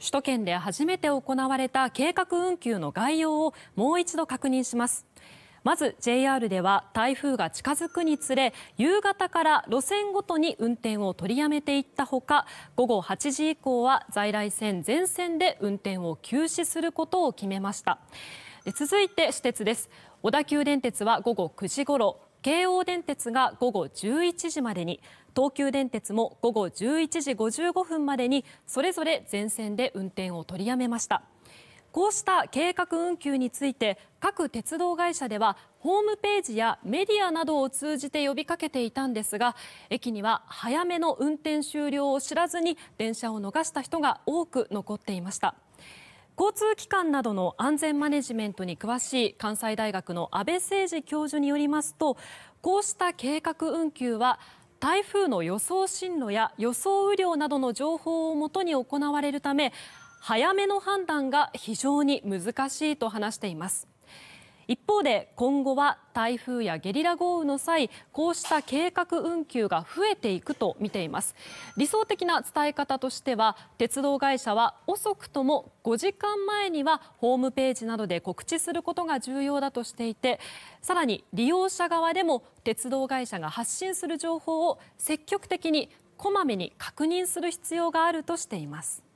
首都圏で初めて行われた計画運休の概要をもう一度確認しますまず JR では台風が近づくにつれ夕方から路線ごとに運転を取りやめていったほか午後8時以降は在来線全線で運転を休止することを決めました続いて私鉄です小田急電鉄は午後9時ごろ京王電鉄が午後11時までに東急電鉄も午後11時55分までにそれぞれ全線で運転を取りやめました。こうした計画運休について各鉄道会社ではホームページやメディアなどを通じて呼びかけていたんですが駅には早めの運転終了を知らずに電車を逃した人が多く残っていました。交通機関などの安全マネジメントに詳しい関西大学の安部誠治教授によりますとこうした計画運休は台風の予想進路や予想雨量などの情報をもとに行われるため早めの判断が非常に難しいと話しています。一方で今後は台風やゲリラ豪雨の際こうした計画運休が増えていくと見ています理想的な伝え方としては鉄道会社は遅くとも5時間前にはホームページなどで告知することが重要だとしていてさらに利用者側でも鉄道会社が発信する情報を積極的にこまめに確認する必要があるとしています。